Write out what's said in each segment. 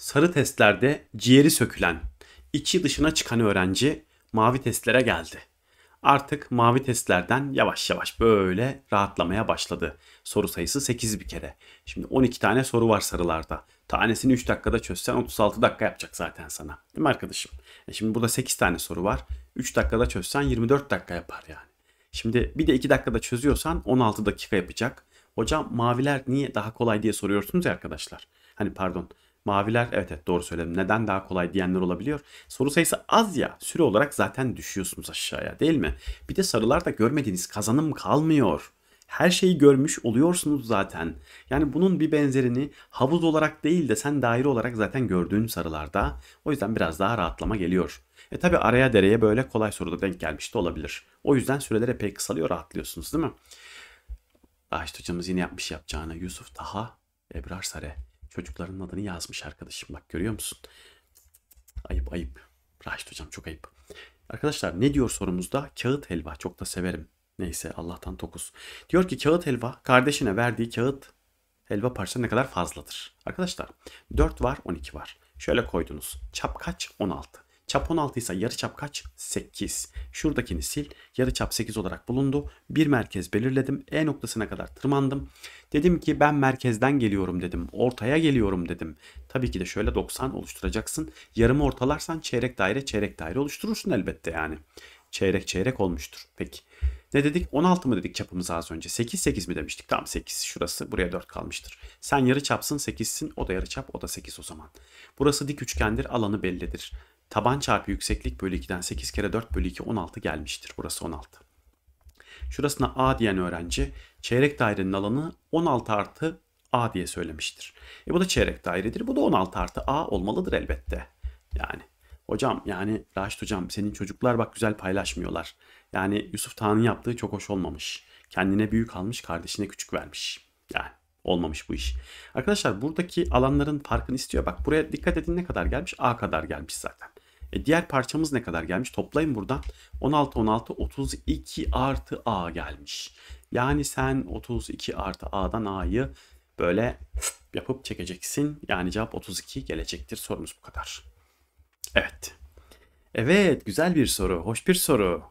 Sarı testlerde ciğeri sökülen, içi dışına çıkan öğrenci mavi testlere geldi. Artık mavi testlerden yavaş yavaş böyle rahatlamaya başladı. Soru sayısı 8 bir kere. Şimdi 12 tane soru var sarılarda. Tanesini 3 dakikada çözsen 36 dakika yapacak zaten sana. Değil mi arkadaşım? E şimdi burada 8 tane soru var. 3 dakikada çözsen 24 dakika yapar yani. Şimdi bir de 2 dakikada çözüyorsan 16 dakika yapacak. Hocam maviler niye daha kolay diye soruyorsunuz ya arkadaşlar. Hani pardon Maviler evet evet doğru söyledim. Neden daha kolay diyenler olabiliyor. Soru sayısı az ya süre olarak zaten düşüyorsunuz aşağıya değil mi? Bir de sarılarda görmediğiniz kazanım kalmıyor. Her şeyi görmüş oluyorsunuz zaten. Yani bunun bir benzerini havuz olarak değil de sen daire olarak zaten gördüğün sarılarda. O yüzden biraz daha rahatlama geliyor. E tabi araya dereye böyle kolay soruda denk gelmiş de olabilir. O yüzden süreleri pek kısalıyor rahatlıyorsunuz değil mi? Raşit hocamız yine yapmış şey yapacağını. Yusuf Taha, Ebrar Sare çocukların adını yazmış arkadaşım. Bak görüyor musun? Ayıp ayıp. Raşit hocam çok ayıp. Arkadaşlar ne diyor sorumuzda? Kağıt helva çok da severim. Neyse Allah'tan tokuz. Diyor ki kağıt helva kardeşine verdiği kağıt helva parçası ne kadar fazladır? Arkadaşlar 4 var 12 var. Şöyle koydunuz. Çap Çapkaç 16. Çap 16 ise yarıçap kaç? 8. Şuradakini sil. Yarıçap 8 olarak bulundu. Bir merkez belirledim. E noktasına kadar tırmandım. Dedim ki ben merkezden geliyorum dedim. Ortaya geliyorum dedim. Tabii ki de şöyle 90 oluşturacaksın. Yarımı ortalarsan çeyrek daire çeyrek daire oluşturursun elbette yani. Çeyrek çeyrek olmuştur. Peki. Ne dedik? 16 mı dedik çapımız az önce? 8 8 mi demiştik? Tam 8. Şurası buraya 4 kalmıştır. Sen yarı çapsın 8'sin. O da yarı çap. O da 8 o zaman. Burası dik üçgendir. Alanı bellidir. Taban çarpı yükseklik bölü 2'den 8 kere 4 bölü 2 16 gelmiştir. Burası 16. Şurasına A diyen öğrenci çeyrek dairenin alanı 16 artı A diye söylemiştir. E bu da çeyrek dairedir. Bu da 16 artı A olmalıdır elbette. Yani hocam yani Raşit hocam senin çocuklar bak güzel paylaşmıyorlar. Yani Yusuf Tan'ın yaptığı çok hoş olmamış. Kendine büyük almış kardeşine küçük vermiş. Yani olmamış bu iş. Arkadaşlar buradaki alanların farkını istiyor. Bak buraya dikkat edin ne kadar gelmiş? A kadar gelmiş zaten. E diğer parçamız ne kadar gelmiş? Toplayın buradan. 16, 16, 32 artı A gelmiş. Yani sen 32 artı A'dan A'yı böyle yapıp çekeceksin. Yani cevap 32 gelecektir. Sorumuz bu kadar. Evet. Evet güzel bir soru. Hoş bir soru.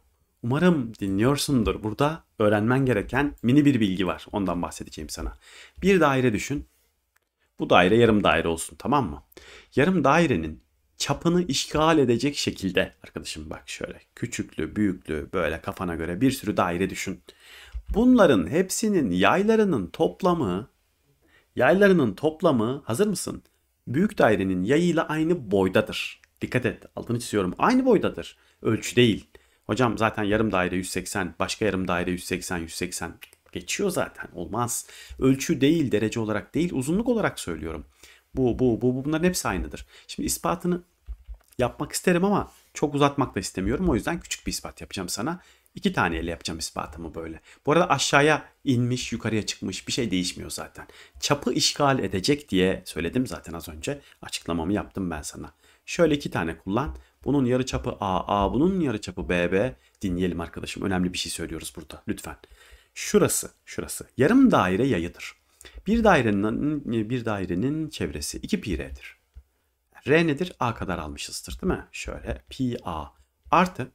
Umarım dinliyorsundur. Burada öğrenmen gereken mini bir bilgi var. Ondan bahsedeceğim sana. Bir daire düşün. Bu daire yarım daire olsun tamam mı? Yarım dairenin çapını işgal edecek şekilde arkadaşım bak şöyle küçüklü büyüklü böyle kafana göre bir sürü daire düşün. Bunların hepsinin yaylarının toplamı yaylarının toplamı hazır mısın? Büyük dairenin yayıyla aynı boydadır. Dikkat et altını çiziyorum aynı boydadır. Ölçü değil. Hocam zaten yarım daire 180 başka yarım daire 180 180 geçiyor zaten olmaz. Ölçü değil derece olarak değil uzunluk olarak söylüyorum bu, bu, bu, bu bunların hepsi aynıdır. Şimdi ispatını yapmak isterim ama çok uzatmak da istemiyorum. O yüzden küçük bir ispat yapacağım sana. İki taneyle yapacağım ispatımı böyle. Bu arada aşağıya inmiş, yukarıya çıkmış bir şey değişmiyor zaten. Çapı işgal edecek diye söyledim zaten az önce. Açıklamamı yaptım ben sana. Şöyle iki tane kullan. Bunun yarı çapı AA, bunun yarı çapı BB. Dinleyelim arkadaşım. Önemli bir şey söylüyoruz burada. Lütfen. Şurası, şurası. Yarım daire yayıdır. Bir dairenin bir dairenin çevresi 2 pi r'dir. R nedir? A kadar almışızdır değil mi? Şöyle pi a artı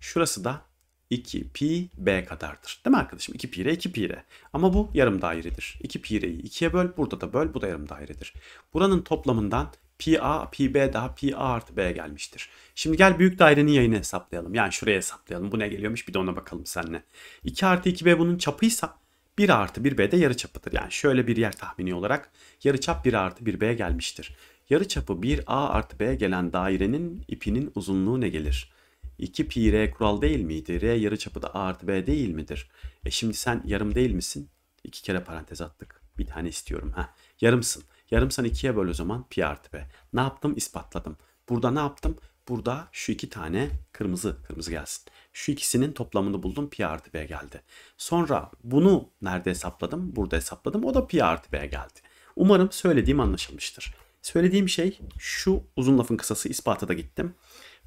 şurası da 2 pi b kadardır. Değil mi arkadaşım? 2 pi r 2 pi r. Ama bu yarım dairedir. 2 pi r'yi 2'ye böl. Burada da böl. Bu da yarım dairedir. Buranın toplamından pi a pi b daha pi a artı b gelmiştir. Şimdi gel büyük dairenin yayını hesaplayalım. Yani şuraya hesaplayalım. Bu ne geliyormuş? Bir de ona bakalım seninle. 2 artı 2b bunun çapıysa 1 artı 1B'de çapıdır. Yani şöyle bir yer tahmini olarak yarı çap 1 artı 1B'ye gelmiştir. Yarı çapı 1A artı B'ye gelen dairenin ipinin uzunluğu ne gelir? 2 pi r kural değil miydi? R yarı çapı da A artı B değil midir? E şimdi sen yarım değil misin? İki kere parantez attık. Bir tane istiyorum. ha. Yarımsın. Yarımsan 2'ye böl o zaman pi artı B. Ne yaptım? İspatladım. Burada ne yaptım? Burada şu iki tane kırmızı kırmızı gelsin. Şu ikisinin toplamını buldum pi artı b geldi. Sonra bunu nerede hesapladım? Burada hesapladım. O da pi artı b geldi. Umarım söylediğim anlaşılmıştır. Söylediğim şey şu uzun lafın kısası ispatı da gittim.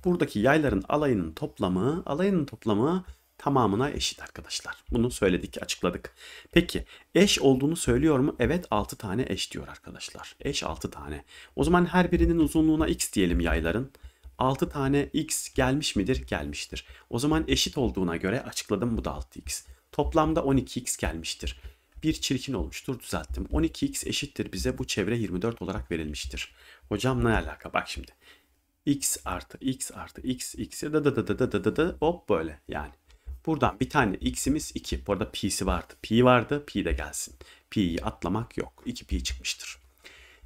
Buradaki yayların alayının toplamı, alayının toplamı tamamına eşit arkadaşlar. Bunu söyledik, açıkladık. Peki eş olduğunu söylüyor mu? Evet 6 tane eş diyor arkadaşlar. Eş 6 tane. O zaman her birinin uzunluğuna x diyelim yayların. 6 tane x gelmiş midir? Gelmiştir. O zaman eşit olduğuna göre açıkladım bu da 6x. Toplamda 12x gelmiştir. Bir çirkin olmuştur düzelttim. 12x eşittir bize bu çevre 24 olarak verilmiştir. Hocam ne alaka bak şimdi. x artı x artı x x'e da da da da da da da da hop böyle yani. Buradan bir tane x'imiz 2. Bu arada p'si vardı. Pi vardı. Pi de gelsin. Pi'yi atlamak yok. 2 pi çıkmıştır.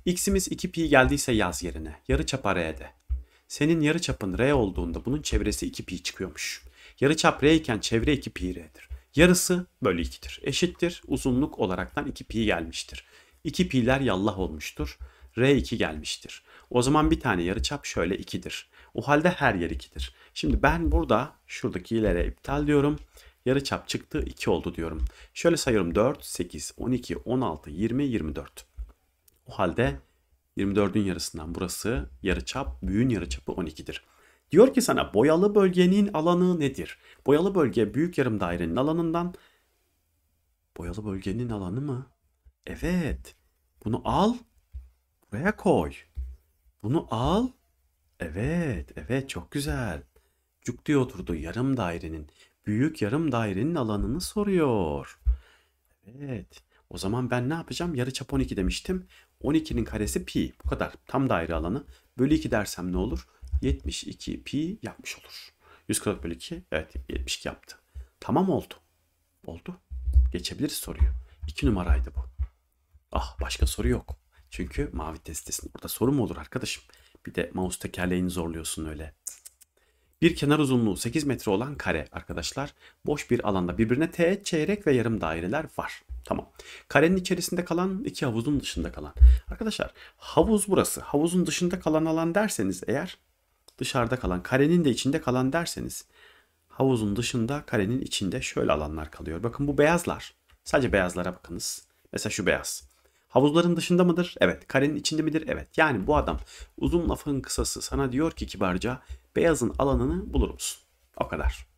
x'imiz 2 pi geldiyse yaz yerine. Yarı çap araya de. Senin yarıçapın R olduğunda bunun çevresi 2pi çıkıyormuş. Yarıçap R iken çevre 2pi R'dir. Yarısı bölü 2'dir. Eşittir uzunluk olaraktan 2pi gelmiştir. 2pi'ler yallah olmuştur. R2 gelmiştir. O zaman bir tane yarıçap şöyle 2'dir. O halde her yer 2'dir. Şimdi ben burada şuradaki ilere iptal diyorum. Yarıçap çıktı 2 oldu diyorum. Şöyle sayıyorum 4, 8, 12, 16, 20, 24. O halde 24'ün yarısından burası yarıçap, büyüğün yarıçapı 12'dir. Diyor ki sana boyalı bölgenin alanı nedir? Boyalı bölge büyük yarım dairenin alanından boyalı bölgenin alanı mı? Evet. Bunu al, buraya koy. Bunu al. Evet, evet çok güzel. Cuk diye oturdu yarım dairenin. Büyük yarım dairenin alanını soruyor. Evet. O zaman ben ne yapacağım? Yarı çap 12 demiştim. 12'nin karesi pi. Bu kadar. Tam daire alanı. Bölü 2 dersem ne olur? 72 pi yapmış olur. 140 bölü 2. Evet 72 yaptı. Tamam oldu. Oldu. Geçebiliriz soruyu. 2 numaraydı bu. Ah başka soru yok. Çünkü mavi testesin. Orada soru mu olur arkadaşım? Bir de mouse tekerleğini zorluyorsun öyle. Bir kenar uzunluğu 8 metre olan kare arkadaşlar boş bir alanda birbirine teğet, çeyrek ve yarım daireler var. Tamam. Karenin içerisinde kalan iki havuzun dışında kalan. Arkadaşlar havuz burası. Havuzun dışında kalan alan derseniz eğer dışarıda kalan karenin de içinde kalan derseniz havuzun dışında karenin içinde şöyle alanlar kalıyor. Bakın bu beyazlar. Sadece beyazlara bakınız. Mesela şu beyaz. Havuzların dışında mıdır? Evet. Karenin içinde midir? Evet. Yani bu adam uzun lafın kısası sana diyor ki kibarca beyazın alanını bulur musun? O kadar.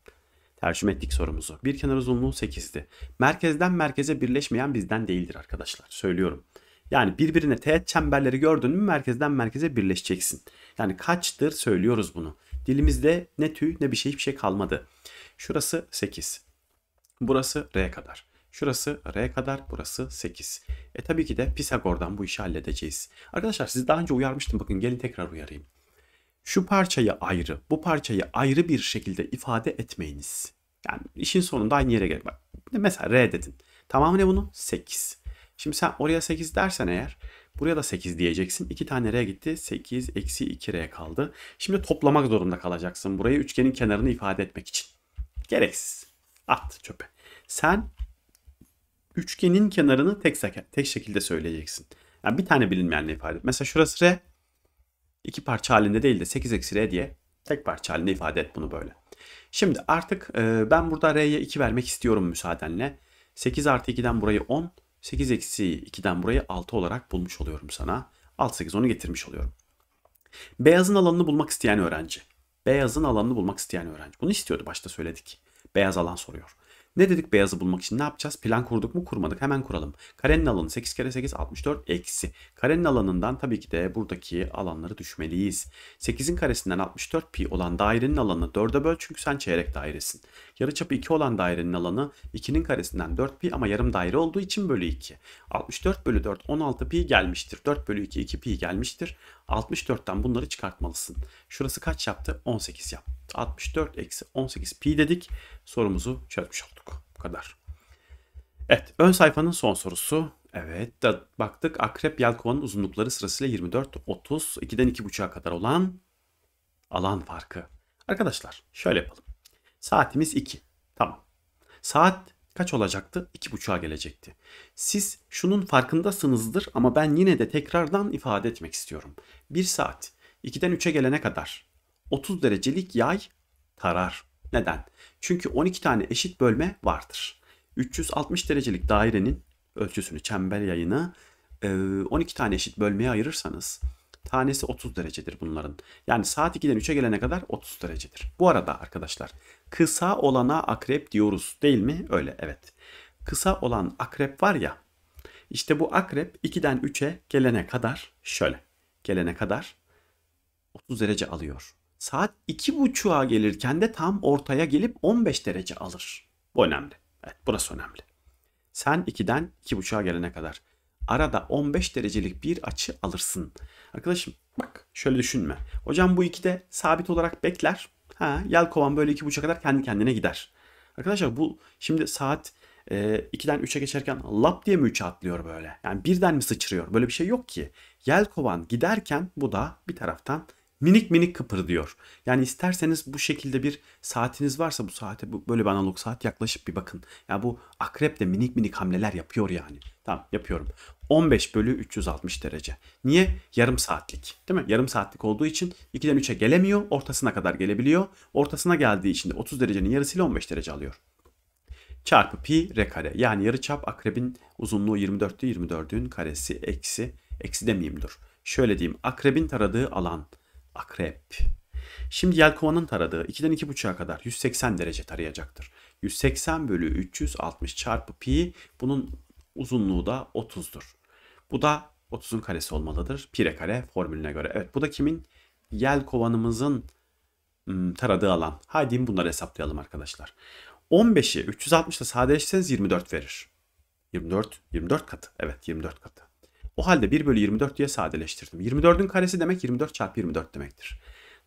Tercüme ettik sorumuzu. Bir kenar uzunluğu 8'di. Merkezden merkeze birleşmeyen bizden değildir arkadaşlar. Söylüyorum. Yani birbirine teğet çemberleri gördün mü merkezden merkeze birleşeceksin. Yani kaçtır söylüyoruz bunu. Dilimizde ne tüy ne bir şey hiçbir şey kalmadı. Şurası 8. Burası R kadar. Şurası R kadar, burası 8. E tabii ki de Pisagor'dan bu işi halledeceğiz. Arkadaşlar sizi daha önce uyarmıştım bakın gelin tekrar uyarayım şu parçayı ayrı, bu parçayı ayrı bir şekilde ifade etmeyiniz. Yani işin sonunda aynı yere gelir. Mesela R dedin. Tamamı ne bunun? 8. Şimdi sen oraya 8 dersen eğer buraya da 8 diyeceksin. 2 tane R gitti. 8 eksi 2 R kaldı. Şimdi toplamak zorunda kalacaksın burayı üçgenin kenarını ifade etmek için. Gereksiz. At çöpe. Sen üçgenin kenarını tek, tek şekilde söyleyeceksin. Yani bir tane bilinmeyenle ifade et. Mesela şurası R, iki parça halinde değil de 8 eksi r diye tek parça halinde ifade et bunu böyle. Şimdi artık e, ben burada r'ye 2 vermek istiyorum müsaadenle. 8 artı 2'den burayı 10, 8 eksi 2'den burayı 6 olarak bulmuş oluyorum sana. 6, 8, 10'u getirmiş oluyorum. Beyazın alanını bulmak isteyen öğrenci. Beyazın alanını bulmak isteyen öğrenci. Bunu istiyordu başta söyledik. Beyaz alan soruyor. Ne dedik beyazı bulmak için ne yapacağız? Plan kurduk mu kurmadık hemen kuralım. Karenin alanı 8 kere 8 64 eksi. Karenin alanından tabii ki de buradaki alanları düşmeliyiz. 8'in karesinden 64 pi olan dairenin alanı 4'e böl çünkü sen çeyrek dairesin. çapı 2 olan dairenin alanı 2'nin karesinden 4 pi ama yarım daire olduğu için bölü 2. 64 bölü 4 16 pi gelmiştir. 4 bölü 2 2 pi gelmiştir. 64'ten bunları çıkartmalısın. Şurası kaç yaptı? 18 yaptı. 64 eksi 18 pi dedik. Sorumuzu çözmüş olduk. Bu kadar. Evet ön sayfanın son sorusu. Evet da baktık akrep yelkovanın uzunlukları sırasıyla 24, 30, 2'den 2.5'a kadar olan alan farkı. Arkadaşlar şöyle yapalım. Saatimiz 2. Tamam. Saat kaç olacaktı? 2.5'a gelecekti. Siz şunun farkındasınızdır ama ben yine de tekrardan ifade etmek istiyorum. 1 saat 2'den 3'e gelene kadar 30 derecelik yay tarar. Neden? Çünkü 12 tane eşit bölme vardır. 360 derecelik dairenin ölçüsünü, çember yayını 12 e, tane eşit bölmeye ayırırsanız tanesi 30 derecedir bunların. Yani saat 2'den 3'e gelene kadar 30 derecedir. Bu arada arkadaşlar kısa olana akrep diyoruz değil mi? Öyle evet. Kısa olan akrep var ya işte bu akrep 2'den 3'e gelene kadar şöyle gelene kadar 30 derece alıyor saat 2.30'a gelirken de tam ortaya gelip 15 derece alır. Bu önemli. Evet burası önemli. Sen 2'den 2.5'a gelene kadar arada 15 derecelik bir açı alırsın. Arkadaşım bak şöyle düşünme. Hocam bu 2'de sabit olarak bekler. Ha, yel kovan böyle 2.5'a kadar kendi kendine gider. Arkadaşlar bu şimdi saat e, 2'den 3'e geçerken lap diye mi 3'e atlıyor böyle? Yani birden mi sıçrıyor? Böyle bir şey yok ki. Yel kovan giderken bu da bir taraftan minik minik kıpırdıyor. Yani isterseniz bu şekilde bir saatiniz varsa bu saate bu, böyle bir analog saat yaklaşıp bir bakın. Ya bu akrep de minik minik hamleler yapıyor yani. Tamam yapıyorum. 15 bölü 360 derece. Niye? Yarım saatlik. Değil mi? Yarım saatlik olduğu için 2'den 3'e gelemiyor. Ortasına kadar gelebiliyor. Ortasına geldiği için de 30 derecenin yarısıyla 15 derece alıyor. Çarpı pi r kare. Yani çap akrebin uzunluğu 24'tü. 24'ün karesi eksi. Eksi demeyeyim dur. Şöyle diyeyim. Akrebin taradığı alan Akrep. Şimdi yelkovanın taradığı 2'den 2.5'a kadar 180 derece tarayacaktır. 180 bölü 360 çarpı pi bunun uzunluğu da 30'dur. Bu da 30'un karesi olmalıdır. Pire kare formülüne göre. Evet bu da kimin? Yelkovanımızın taradığı alan. Haydi bunları hesaplayalım arkadaşlar. 15'i 360 ile sadeleştirseniz 24 verir. 24, 24 katı. Evet 24 katı. O halde 1 bölü 24 diye sadeleştirdim. 24'ün karesi demek 24 çarpı 24 demektir.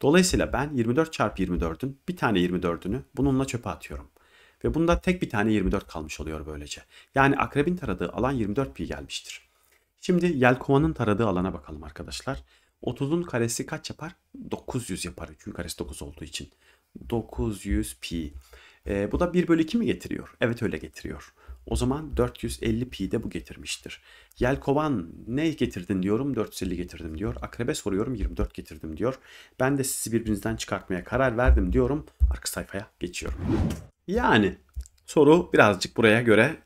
Dolayısıyla ben 24 çarpı 24'ün bir tane 24'ünü bununla çöpe atıyorum. Ve bunda tek bir tane 24 kalmış oluyor böylece. Yani akrebin taradığı alan 24 pi gelmiştir. Şimdi yelkovanın taradığı alana bakalım arkadaşlar. 30'un karesi kaç yapar? 900 yapar. Çünkü karesi 9 olduğu için. 900 pi. E, bu da 1 bölü 2 mi getiriyor? Evet öyle getiriyor. O zaman 450 pi de bu getirmiştir. Yelkovan ne getirdin diyorum 450 getirdim diyor. Akrebe soruyorum 24 getirdim diyor. Ben de sizi birbirinizden çıkartmaya karar verdim diyorum. Arka sayfaya geçiyorum. Yani soru birazcık buraya göre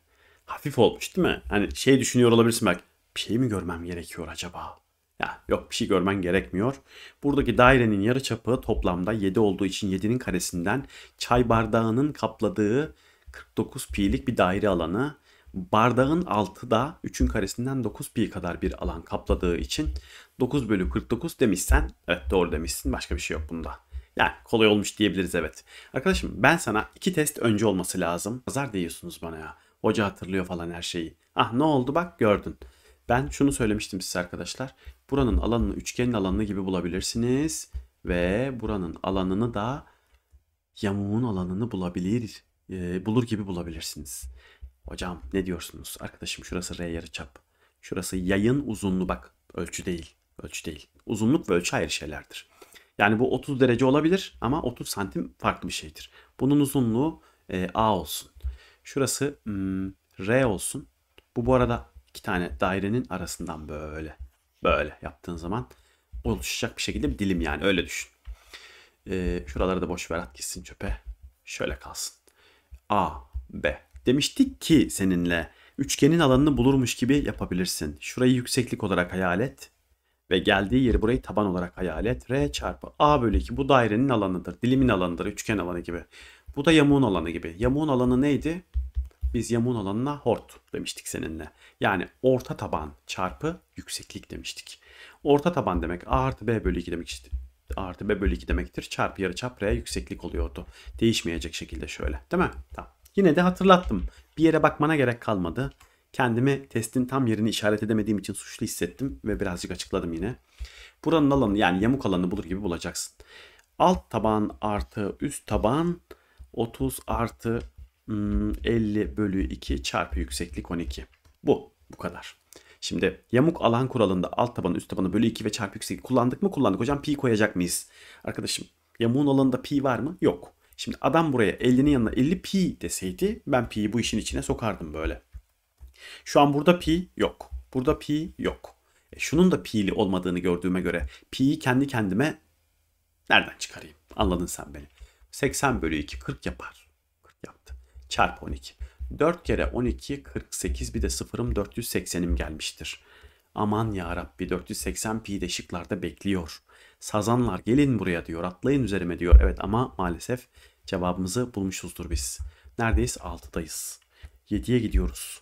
hafif olmuş değil mi? Hani şey düşünüyor olabilirsin bak Bir şey mi görmem gerekiyor acaba? Ya yok bir şey görmen gerekmiyor. Buradaki dairenin yarıçapı toplamda 7 olduğu için 7'nin karesinden çay bardağının kapladığı 49 pi'lik bir daire alanı. Bardağın altı da 3'ün karesinden 9 pi kadar bir alan kapladığı için 9 bölü 49 demişsen evet doğru demişsin başka bir şey yok bunda. Yani kolay olmuş diyebiliriz evet. Arkadaşım ben sana iki test önce olması lazım. Pazar diyorsunuz bana ya. Hoca hatırlıyor falan her şeyi. Ah ne oldu bak gördün. Ben şunu söylemiştim size arkadaşlar. Buranın alanını üçgenin alanını gibi bulabilirsiniz. Ve buranın alanını da yamuğun alanını bulabilir e, bulur gibi bulabilirsiniz. Hocam ne diyorsunuz? Arkadaşım şurası R yarıçap. Şurası yayın uzunluğu bak ölçü değil. Ölçü değil. Uzunluk ve ölçü ayrı şeylerdir. Yani bu 30 derece olabilir ama 30 santim farklı bir şeydir. Bunun uzunluğu e, A olsun. Şurası mm, R olsun. Bu bu arada iki tane dairenin arasından böyle böyle yaptığın zaman oluşacak bir şekilde bir dilim yani öyle düşün. E, şuraları da boş ver at gitsin çöpe. Şöyle kalsın. A, B. Demiştik ki seninle üçgenin alanını bulurmuş gibi yapabilirsin. Şurayı yükseklik olarak hayal et ve geldiği yeri burayı taban olarak hayal et. R çarpı A bölü 2 bu dairenin alanıdır. Dilimin alanıdır. Üçgen alanı gibi. Bu da yamuğun alanı gibi. Yamuğun alanı neydi? Biz yamuğun alanına hort demiştik seninle. Yani orta taban çarpı yükseklik demiştik. Orta taban demek A artı B bölü 2 demek işte artı b bölü 2 demektir. Çarpı yarı çap r yükseklik oluyordu. Değişmeyecek şekilde şöyle değil mi? Tamam. Yine de hatırlattım. Bir yere bakmana gerek kalmadı. Kendimi testin tam yerini işaret edemediğim için suçlu hissettim ve birazcık açıkladım yine. Buranın alanı yani yamuk alanını bulur gibi bulacaksın. Alt taban artı üst taban 30 artı 50 hmm, bölü 2 çarpı yükseklik 12. Bu. Bu kadar. Şimdi yamuk alan kuralında alt tabanı üst tabanı bölü 2 ve çarpı yükseklik kullandık mı? Kullandık. Hocam pi koyacak mıyız? Arkadaşım yamuğun alanında pi var mı? Yok. Şimdi adam buraya 50'nin yanına 50 pi deseydi ben pi'yi bu işin içine sokardım böyle. Şu an burada pi yok. Burada pi yok. E şunun da pi'li olmadığını gördüğüme göre pi'yi kendi kendime nereden çıkarayım? Anladın sen beni. 80 bölü 2 40 yapar. 40 yaptı. Çarpı 12. 4 kere 12 48 bir de sıfırım 480'im gelmiştir. Aman ya Rabbi 480 pi de şıklarda bekliyor. Sazanlar gelin buraya diyor atlayın üzerime diyor. Evet ama maalesef cevabımızı bulmuşuzdur biz. Neredeyiz? 6'dayız. 7'ye gidiyoruz.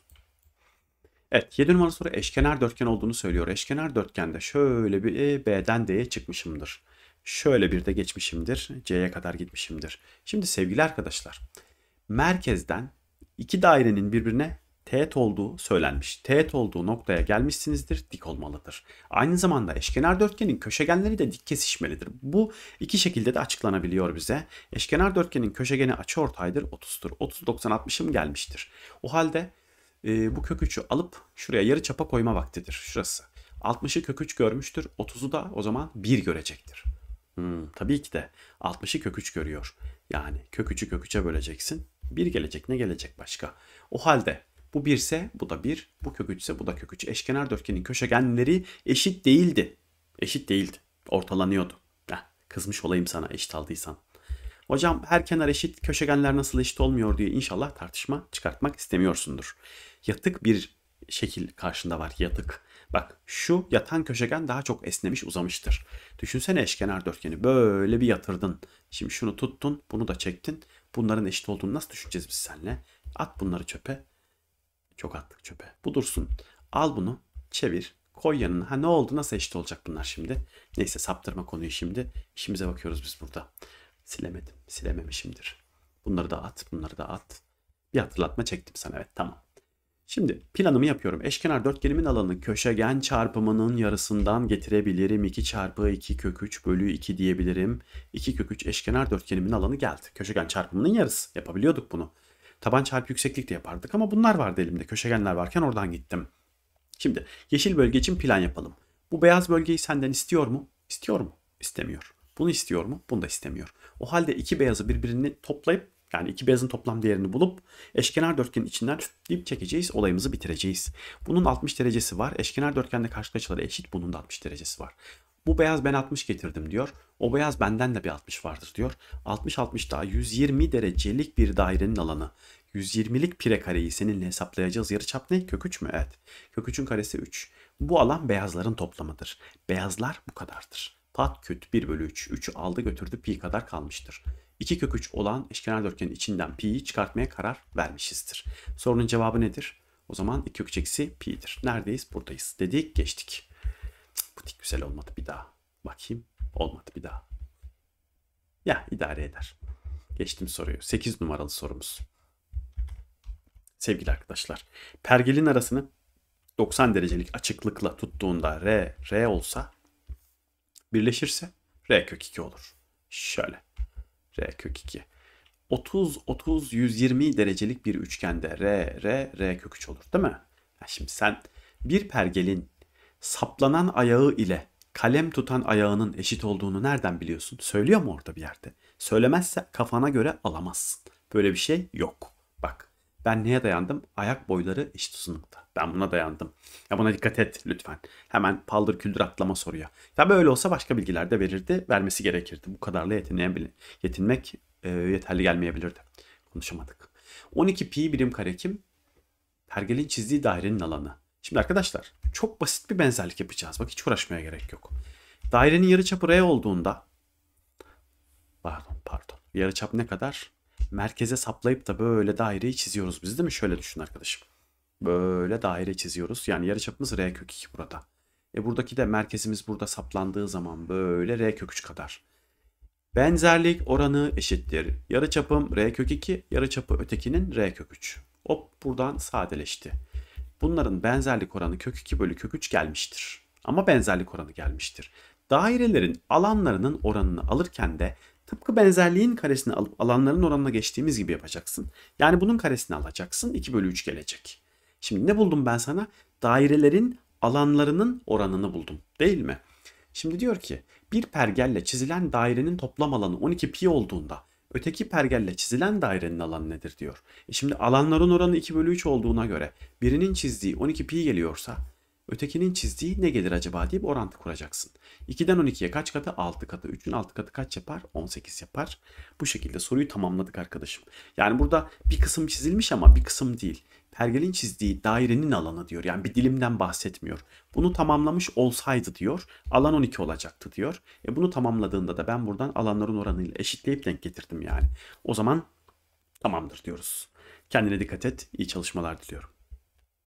Evet 7 numaralı soru eşkenar dörtgen olduğunu söylüyor. Eşkenar dörtgende şöyle bir e, B'den D'ye çıkmışımdır. Şöyle bir de geçmişimdir. C'ye kadar gitmişimdir. Şimdi sevgili arkadaşlar merkezden İki dairenin birbirine teğet olduğu söylenmiş. Teğet olduğu noktaya gelmişsinizdir, dik olmalıdır. Aynı zamanda eşkenar dörtgenin köşegenleri de dik kesişmelidir. Bu iki şekilde de açıklanabiliyor bize. Eşkenar dörtgenin köşegeni açı ortaydır, 30'tur. 30, 90, 60'ım gelmiştir. O halde e, bu kök 3'ü alıp şuraya yarı çapa koyma vaktidir şurası. 60'ı kök 3 görmüştür, 30'u da o zaman 1 görecektir. Hmm, tabii ki de 60'ı kök 3 görüyor. Yani kök 3'ü kök 3'e böleceksin, bir gelecek ne gelecek başka? O halde bu birse bu da bir, bu kök üçse bu da kök üç. Eşkenar dörtgenin köşegenleri eşit değildi. Eşit değildi. Ortalanıyordu. Heh, kızmış olayım sana eşit aldıysan. Hocam her kenar eşit, köşegenler nasıl eşit olmuyor diye inşallah tartışma çıkartmak istemiyorsundur. Yatık bir şekil karşında var yatık. Bak şu yatan köşegen daha çok esnemiş uzamıştır. Düşünsene eşkenar dörtgeni böyle bir yatırdın. Şimdi şunu tuttun bunu da çektin. Bunların eşit olduğunu nasıl düşüneceğiz biz seninle? At bunları çöpe. Çok attık çöpe. Bu dursun. Al bunu. Çevir. Koy yanına. Ha ne oldu? Nasıl eşit olacak bunlar şimdi? Neyse saptırma konuyu şimdi. İşimize bakıyoruz biz burada. Silemedim. Silememişimdir. Bunları da at. Bunları da at. Bir hatırlatma çektim sana. Evet tamam. Şimdi planımı yapıyorum. Eşkenar dörtgenimin alanı köşegen çarpımının yarısından getirebilirim. 2 çarpı 2 kök 3 bölü 2 diyebilirim. 2 kök 3 eşkenar dörtgenimin alanı geldi. Köşegen çarpımının yarısı. Yapabiliyorduk bunu. Taban çarpı yükseklik de yapardık ama bunlar vardı elimde. Köşegenler varken oradan gittim. Şimdi yeşil bölge için plan yapalım. Bu beyaz bölgeyi senden istiyor mu? İstiyor mu? İstemiyor. Bunu istiyor mu? Bunu da istemiyor. O halde iki beyazı birbirini toplayıp yani iki beyazın toplam değerini bulup eşkenar dörtgenin içinden dip çekeceğiz. Olayımızı bitireceğiz. Bunun 60 derecesi var. Eşkenar dörtgende karşı açıları eşit. Bunun da 60 derecesi var. Bu beyaz ben 60 getirdim diyor. O beyaz benden de bir 60 vardır diyor. 60-60 daha 120 derecelik bir dairenin alanı. 120'lik pire kareyi seninle hesaplayacağız. Yarıçap ne? Kök 3 mü? Evet. Kök 3'ün karesi 3. Bu alan beyazların toplamıdır. Beyazlar bu kadardır. Pat küt 1 bölü 3. 3'ü aldı götürdü pi kadar kalmıştır. 2 kök 3 olan eşkenar dörtgenin içinden pi'yi çıkartmaya karar vermişizdir. Sorunun cevabı nedir? O zaman 2 kök 3 eksi pi'dir. Neredeyiz? Buradayız. Dedik geçtik. Cık, bu dik güzel olmadı bir daha. Bakayım. Olmadı bir daha. Ya idare eder. Geçtim soruyu. 8 numaralı sorumuz. Sevgili arkadaşlar. Pergelin arasını 90 derecelik açıklıkla tuttuğunda R, R olsa birleşirse R kök 2 olur. Şöyle. R kök 2. 30, 30, 120 derecelik bir üçgende R, R, R kök 3 olur değil mi? Ya şimdi sen bir pergelin saplanan ayağı ile kalem tutan ayağının eşit olduğunu nereden biliyorsun? Söylüyor mu orada bir yerde? Söylemezse kafana göre alamazsın. Böyle bir şey yok. Ben neye dayandım? Ayak boyları eşit uzunlukta. Ben buna dayandım. Ya buna dikkat et lütfen. Hemen paldır küldür atlama soruya. Ya böyle olsa başka bilgiler de verirdi. Vermesi gerekirdi. Bu kadarla yetinmeyebilir. Yetinmek e, yeterli gelmeyebilirdi. Konuşamadık. 12 pi birim karekim pergelin çizdiği dairenin alanı. Şimdi arkadaşlar çok basit bir benzerlik yapacağız. Bak hiç uğraşmaya gerek yok. Dairenin yarıçapı R olduğunda pardon pardon yarıçap ne kadar? merkeze saplayıp da böyle daireyi çiziyoruz biz değil mi? Şöyle düşün arkadaşım. Böyle daire çiziyoruz. Yani yarıçapımız R kök 2 burada. E buradaki de merkezimiz burada saplandığı zaman böyle R kök 3 kadar. Benzerlik oranı eşittir. Yarıçapım R kök 2, yarıçapı ötekinin R kök 3. Hop buradan sadeleşti. Bunların benzerlik oranı kök 2 bölü kök 3 gelmiştir. Ama benzerlik oranı gelmiştir. Dairelerin alanlarının oranını alırken de Tıpkı benzerliğin karesini alıp alanların oranına geçtiğimiz gibi yapacaksın. Yani bunun karesini alacaksın. 2 bölü 3 gelecek. Şimdi ne buldum ben sana? Dairelerin alanlarının oranını buldum. Değil mi? Şimdi diyor ki bir pergelle çizilen dairenin toplam alanı 12 pi olduğunda öteki pergelle çizilen dairenin alanı nedir diyor. E şimdi alanların oranı 2 bölü 3 olduğuna göre birinin çizdiği 12 pi geliyorsa Ötekinin çizdiği ne gelir acaba diye bir orantı kuracaksın. 2'den 12'ye kaç katı? 6 katı. 3'ün 6 katı kaç yapar? 18 yapar. Bu şekilde soruyu tamamladık arkadaşım. Yani burada bir kısım çizilmiş ama bir kısım değil. Pergel'in çizdiği dairenin alanı diyor. Yani bir dilimden bahsetmiyor. Bunu tamamlamış olsaydı diyor. Alan 12 olacaktı diyor. E bunu tamamladığında da ben buradan alanların oranıyla eşitleyip denk getirdim yani. O zaman tamamdır diyoruz. Kendine dikkat et. İyi çalışmalar diliyorum.